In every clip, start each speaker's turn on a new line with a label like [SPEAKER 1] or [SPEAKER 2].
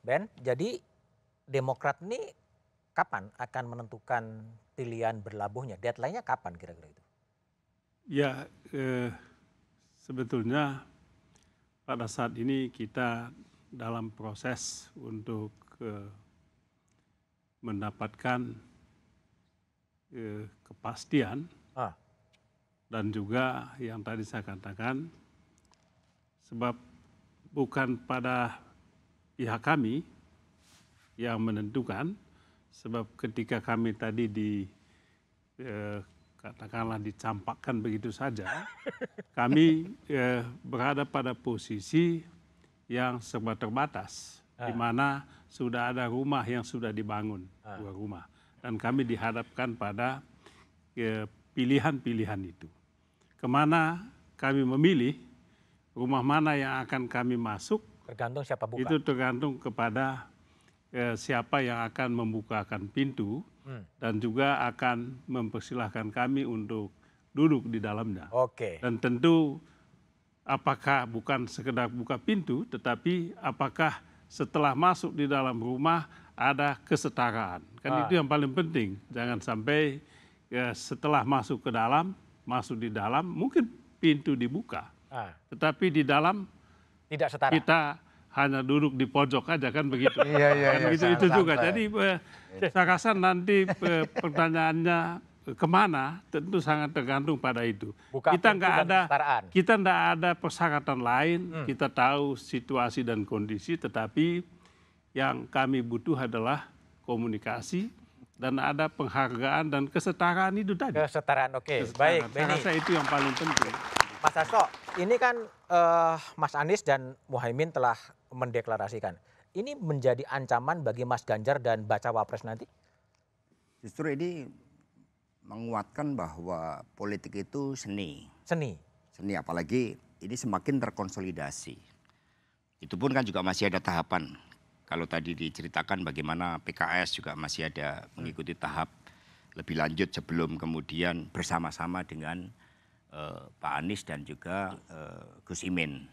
[SPEAKER 1] Ben, jadi Demokrat ini kapan akan menentukan pilihan berlabuhnya? Deadline-nya kapan kira-kira itu?
[SPEAKER 2] Ya, eh, sebetulnya pada saat ini kita dalam proses untuk eh, mendapatkan eh, kepastian ah. dan juga yang tadi saya katakan sebab bukan pada pihak kami yang menentukan sebab ketika kami tadi di eh, katakanlah dicampakkan begitu saja kami eh, berada pada posisi yang serba terbatas ah. di mana sudah ada rumah yang sudah dibangun ah. dua rumah dan kami dihadapkan pada eh, pilihan-pilihan itu. Kemana kami memilih, rumah mana yang akan kami masuk, Tergantung siapa buka. Itu tergantung kepada eh, siapa yang akan membukakan pintu hmm. dan juga akan mempersilahkan kami untuk duduk di dalamnya. Oke. Okay. Dan tentu apakah bukan sekedar buka pintu, tetapi apakah setelah masuk di dalam rumah ada kesetaraan. Kan ah. itu yang paling penting. Jangan sampai ya, setelah masuk ke dalam, masuk di dalam, mungkin pintu dibuka. Ah. Tetapi di dalam tidak setara. Kita hanya duduk di pojok aja kan begitu. Iya, iya, kan iya. Begitu itu santai. juga. Jadi eh, saya rasa nanti eh, pertanyaannya eh, kemana tentu sangat tergantung pada itu. Bukan kita nggak ada kesetaraan. kita nggak ada persyaratan lain. Hmm. Kita tahu situasi dan kondisi, tetapi yang kami butuh adalah komunikasi dan ada penghargaan dan kesetaraan itu tadi. Kesetaraan, oke. Okay. Baik, Saya rasa itu yang paling penting. Mas Asok,
[SPEAKER 1] ini kan uh, Mas Anies dan Muhaimin telah mendeklarasikan. Ini menjadi ancaman bagi Mas Ganjar dan baca wapres nanti?
[SPEAKER 3] Justru ini menguatkan bahwa politik itu seni. Seni. Seni apalagi ini semakin terkonsolidasi. Itu pun kan juga masih ada tahapan. Kalau tadi diceritakan bagaimana PKS juga masih ada mengikuti tahap lebih lanjut sebelum kemudian bersama-sama dengan Eh, Pak Anies dan juga uh, Gus Imin.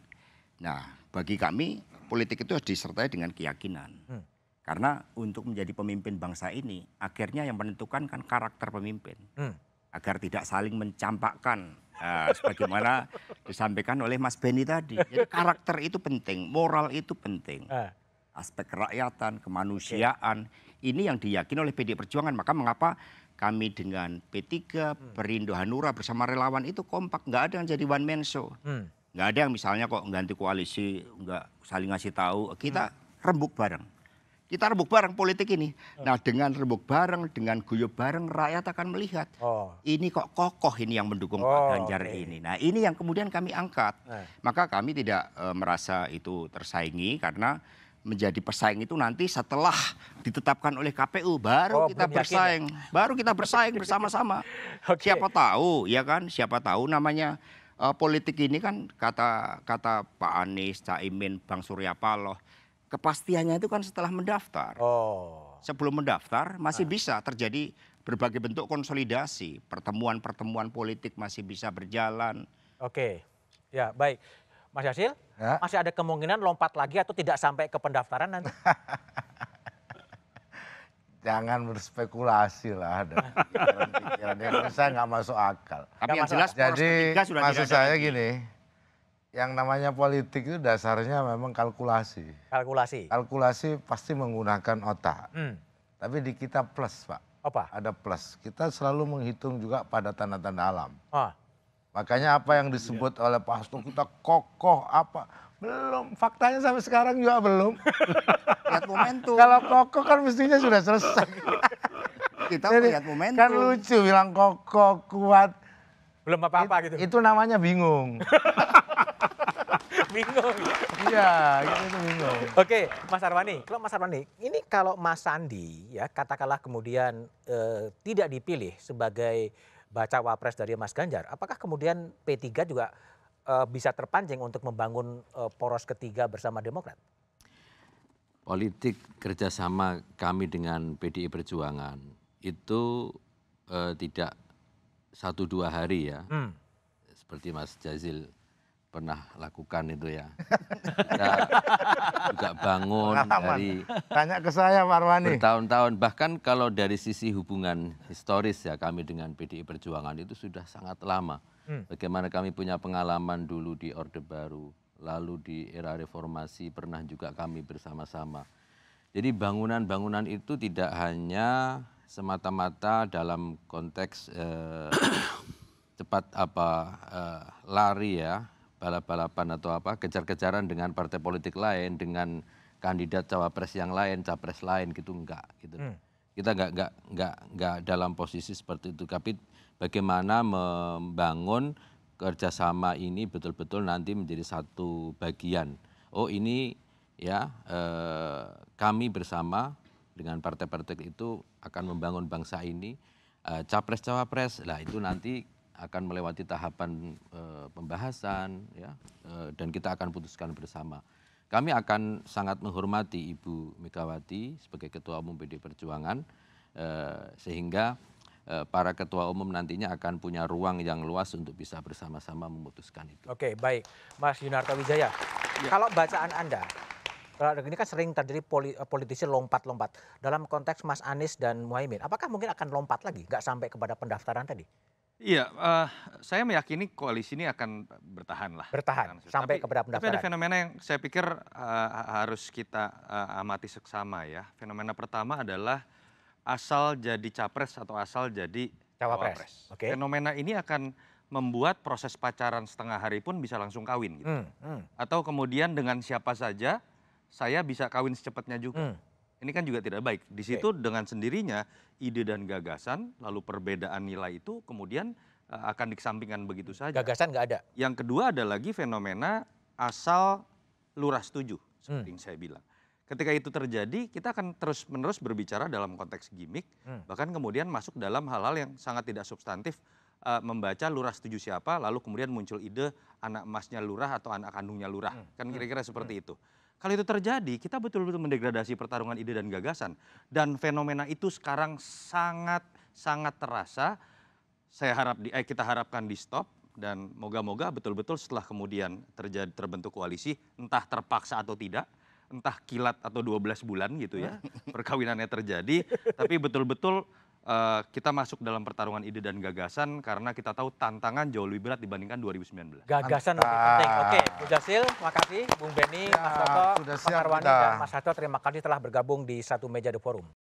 [SPEAKER 3] Nah, bagi kami politik itu harus disertai dengan keyakinan. Hmm. Karena untuk menjadi pemimpin bangsa ini akhirnya yang menentukan kan karakter pemimpin. Hmm. Agar tidak saling mencampakkan Nah, sebagaimana disampaikan oleh Mas Beni tadi. Jadi karakter itu penting, moral itu penting. Ah. Aspek kerakyatan, kemanusiaan, okay. ini yang diyakini oleh PD Perjuangan. Maka mengapa kami dengan P3, hmm. Perindo Hanura bersama relawan itu kompak, nggak ada yang jadi one man show. Hmm. Nggak ada yang misalnya kok ganti koalisi, nggak saling ngasih tahu, kita hmm. rembuk bareng. Kita rembuk bareng politik ini. Hmm. Nah dengan rembuk bareng, dengan guyup bareng, rakyat akan melihat. Oh. Ini kok kokoh ini yang mendukung oh, Pak Ganjar okay. ini. Nah ini yang kemudian kami angkat. Hmm. Maka kami tidak e, merasa itu tersaingi karena menjadi pesaing itu nanti setelah ditetapkan oleh KPU baru oh, kita ya? bersaing, ya? baru kita bersaing bersama-sama. okay. Siapa tahu ya kan, siapa tahu namanya uh, politik ini kan kata kata Pak Anies, Cak Imin, Bang Surya Paloh, kepastiannya itu kan setelah mendaftar. Oh. Sebelum mendaftar masih ah. bisa terjadi berbagai bentuk konsolidasi, pertemuan-pertemuan politik masih bisa berjalan. Oke. Okay.
[SPEAKER 1] Ya, baik. Mas Yasil, ya. masih ada kemungkinan lompat lagi atau tidak sampai ke pendaftaran nanti? Jangan berspekulasi lah ada
[SPEAKER 4] pikiran yang saya
[SPEAKER 1] nggak masuk akal. Tapi yang jelas Jadi sudah maksud saya lagi. gini, yang namanya politik itu dasarnya memang kalkulasi. Kalkulasi. Kalkulasi pasti menggunakan otak. Hmm. Tapi di kita plus, Pak. Apa? Ada plus. Kita selalu menghitung juga pada tanda-tanda alam. Oh. Makanya apa yang disebut iya. oleh Pak Hasto kita kokoh apa belum faktanya sampai sekarang juga belum. lihat momentum. Kalau kokoh kan mestinya sudah selesai. kita Jadi, lihat momentum. Kan lucu bilang kokoh kuat. Belum apa-apa gitu. Itu namanya bingung. bingung. Ya? Iya, itu bingung. Oke, Mas Arwani. Kalau Mas Arwani, ini kalau Mas Sandi ya katakanlah kemudian eh, tidak dipilih sebagai baca wapres dari Mas Ganjar, apakah kemudian P3 juga uh, bisa terpancing untuk membangun uh, poros ketiga bersama Demokrat?
[SPEAKER 4] Politik kerjasama kami dengan PDI Perjuangan itu uh, tidak satu dua hari ya, hmm. seperti Mas Jazil pernah lakukan itu ya. juga bangun dari
[SPEAKER 1] tanya ke saya Marwani.
[SPEAKER 4] Bertahun-tahun bahkan kalau dari sisi hubungan historis ya kami dengan PDI Perjuangan itu sudah sangat lama. Hmm. Bagaimana kami punya pengalaman dulu di Orde Baru, lalu di era reformasi pernah juga kami bersama-sama. Jadi bangunan-bangunan itu tidak hanya semata-mata dalam konteks eh, cepat apa eh, lari ya balap-balapan atau apa kejar-kejaran dengan partai politik lain dengan kandidat cawapres yang lain capres lain gitu enggak gitu hmm. kita enggak enggak enggak enggak dalam posisi seperti itu tapi bagaimana membangun kerjasama ini betul-betul nanti menjadi satu bagian oh ini ya eh, kami bersama dengan partai-partai itu akan membangun bangsa ini eh, capres cawapres lah itu nanti akan melewati tahapan e, pembahasan ya e, dan kita akan putuskan bersama. Kami akan sangat menghormati Ibu Megawati sebagai Ketua Umum PD Perjuangan e, sehingga e, para ketua umum nantinya akan punya ruang yang luas untuk bisa bersama-sama memutuskan itu. Oke,
[SPEAKER 1] baik. Mas Yunarto Wijaya, ya. kalau bacaan Anda ini kan sering terjadi politisi lompat-lompat dalam konteks Mas Anies dan Muhaimin. Apakah mungkin akan lompat lagi, nggak sampai kepada pendaftaran tadi?
[SPEAKER 5] Iya, uh, saya meyakini koalisi ini akan bertahan lah. Bertahan sampai tapi, kepada pendaftaran. Tapi ada fenomena yang saya pikir uh, harus kita uh, amati seksama ya. Fenomena pertama adalah asal jadi capres atau asal jadi cawapres. cawapres. Okay. Fenomena ini akan membuat proses pacaran setengah hari pun bisa langsung kawin gitu. Hmm, hmm. Atau kemudian dengan siapa saja saya bisa kawin secepatnya juga. Hmm ini kan juga tidak baik. Di situ okay. dengan sendirinya ide dan gagasan, lalu perbedaan nilai itu kemudian uh, akan dikesampingkan begitu saja. Gagasan nggak ada. Yang kedua ada lagi fenomena asal lurah setuju, hmm. seperti hmm. yang saya bilang. Ketika itu terjadi, kita akan terus-menerus berbicara dalam konteks gimmick, hmm. bahkan kemudian masuk dalam hal-hal yang sangat tidak substantif, uh, membaca lurah setuju siapa, lalu kemudian muncul ide anak emasnya lurah atau anak kandungnya lurah, hmm. kan hmm. kira-kira seperti hmm. itu. Kalau itu terjadi, kita betul-betul mendegradasi pertarungan ide dan gagasan. Dan fenomena itu sekarang sangat sangat terasa. Saya harap di, eh, kita harapkan di stop dan moga-moga betul-betul setelah kemudian terjadi terbentuk koalisi, entah terpaksa atau tidak, entah kilat atau 12 bulan gitu ya, perkawinannya terjadi, tapi betul-betul uh, kita masuk dalam pertarungan ide dan gagasan karena kita tahu tantangan jauh lebih berat dibandingkan 2019. Gagasan lebih penting. Oke,
[SPEAKER 1] Bu Jasil, kasih Bung Benny, ya, Mas Toto, Mas Arwani, dan Mas Hato, terima
[SPEAKER 3] kasih telah bergabung di Satu Meja The Forum.